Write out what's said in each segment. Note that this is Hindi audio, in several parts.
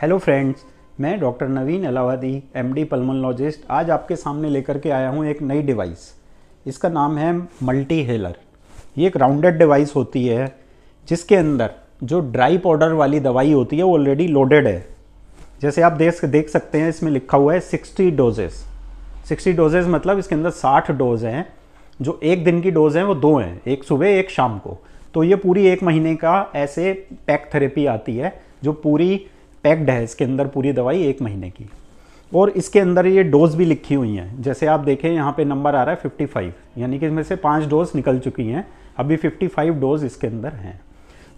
हेलो फ्रेंड्स मैं doctor Naveen Alawadi MD pulmonologist आज आपके सामने लेकर के आया हूँ एक नई डिवाइस इसका नाम है मल्टी हेलर ये एक राउंडेड डिवाइस होती है जिसके अंदर जो ड्राई पाउडर वाली दवाई होती है वो ऑलरेडी लोडेड है जैसे आप देख देख सकते हैं इसमें लिखा हुआ है सिक्सटी डोजेस सिक्सटी डोजेज मतलब इसके अंदर साठ डोज हैं जो एक दिन की डोज हैं वो दो हैं एक सुबह एक शाम को तो ये पूरी एक महीने का ऐसे पैक थेरेपी आती है जो पूरी पैक्ड है इसके अंदर पूरी दवाई एक महीने की और इसके अंदर ये डोज भी लिखी हुई हैं जैसे आप देखें यहाँ पे नंबर आ रहा है 55 यानी कि इसमें से पांच डोज निकल चुकी हैं अभी 55 डोज इसके अंदर हैं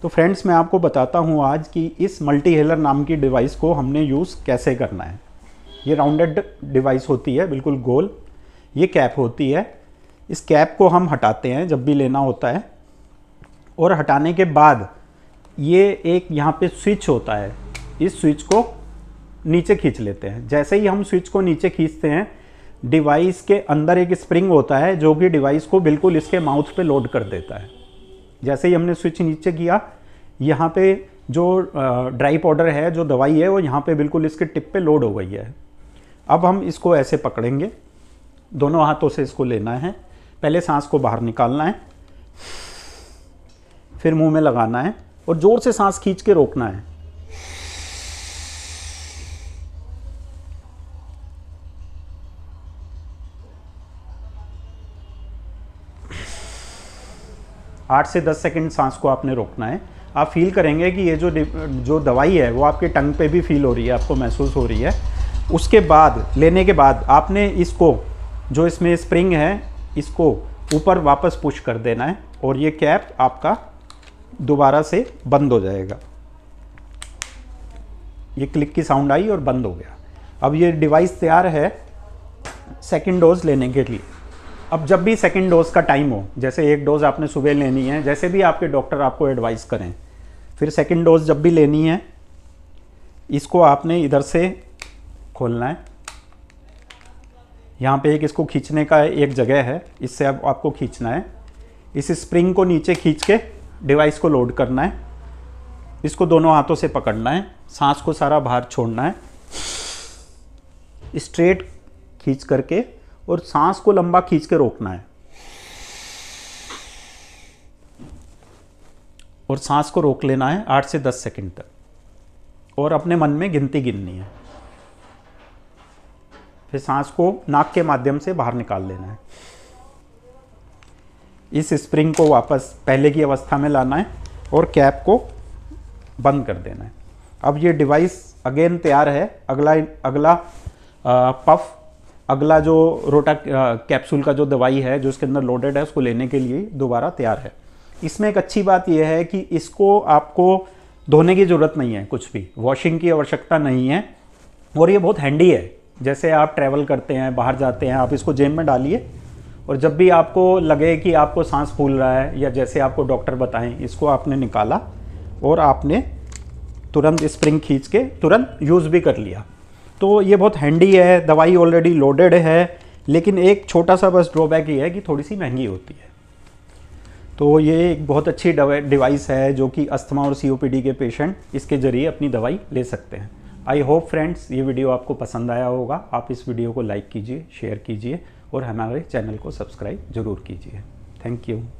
तो फ्रेंड्स मैं आपको बताता हूँ आज कि इस मल्टी हेलर नाम की डिवाइस को हमने यूज़ कैसे करना है ये राउंडेड डिवाइस होती है बिल्कुल गोल ये कैप होती है इस कैप को हम हटाते हैं जब भी लेना होता है और हटाने के बाद ये एक यहाँ पे स्विच होता है इस स्विच को नीचे खींच लेते हैं जैसे ही हम स्विच को नीचे खींचते हैं डिवाइस के अंदर एक स्प्रिंग होता है जो कि डिवाइस को बिल्कुल इसके माउथ पे लोड कर देता है जैसे ही हमने स्विच नीचे किया यहाँ पे जो ड्राई पाउडर है जो दवाई है वो यहाँ पे बिल्कुल इसके टिप पे लोड हो गई है अब हम इसको ऐसे पकड़ेंगे दोनों हाथों से इसको लेना है पहले सांस को बाहर निकालना है फिर मुँह में लगाना है और ज़ोर से सांस खींच के रोकना है आठ से दस सेकेंड सांस को आपने रोकना है आप फील करेंगे कि ये जो जो दवाई है वो आपके टंग पे भी फील हो रही है आपको महसूस हो रही है उसके बाद लेने के बाद आपने इसको जो इसमें स्प्रिंग है इसको ऊपर वापस पुश कर देना है और ये कैप आपका दोबारा से बंद हो जाएगा ये क्लिक की साउंड आई और बंद हो गया अब ये डिवाइस तैयार है सेकेंड डोज लेने के लिए अब जब भी सेकेंड डोज का टाइम हो जैसे एक डोज आपने सुबह लेनी है जैसे भी आपके डॉक्टर आपको एडवाइस करें फिर सेकेंड डोज जब भी लेनी है इसको आपने इधर से खोलना है यहाँ पे एक इसको खींचने का एक जगह है इससे अब आप, आपको खींचना है इस स्प्रिंग को नीचे खींच के डिवाइस को लोड करना है इसको दोनों हाथों से पकड़ना है सांस को सारा बाहर छोड़ना है स्ट्रेट खींच करके और सांस को लंबा खींच के रोकना है और सांस को रोक लेना है आठ से दस सेकंड तक और अपने मन में गिनती गिननी है फिर सांस को नाक के माध्यम से बाहर निकाल लेना है इस स्प्रिंग को वापस पहले की अवस्था में लाना है और कैप को बंद कर देना है अब ये डिवाइस अगेन तैयार है अगला अगला आ, पफ अगला जो रोटा कैप्सूल का जो दवाई है जो इसके अंदर लोडेड है उसको लेने के लिए दोबारा तैयार है इसमें एक अच्छी बात यह है कि इसको आपको धोने की ज़रूरत नहीं है कुछ भी वॉशिंग की आवश्यकता नहीं है और ये बहुत हैंडी है जैसे आप ट्रैवल करते हैं बाहर जाते हैं आप इसको जेब में डालिए और जब भी आपको लगे कि आपको सांस फूल रहा है या जैसे आपको डॉक्टर बताएं इसको आपने निकाला और आपने तुरंत स्प्रिंग खींच के तुरंत यूज़ भी कर लिया तो ये बहुत हैंडी है दवाई ऑलरेडी लोडेड है लेकिन एक छोटा सा बस ड्रॉबैक ये है कि थोड़ी सी महंगी होती है तो ये एक बहुत अच्छी डिवाइस है जो कि अस्थमा और सीओपीडी के पेशेंट इसके ज़रिए अपनी दवाई ले सकते हैं आई होप फ्रेंड्स ये वीडियो आपको पसंद आया होगा आप इस वीडियो को लाइक कीजिए शेयर कीजिए और हमारे चैनल को सब्सक्राइब ज़रूर कीजिए थैंक यू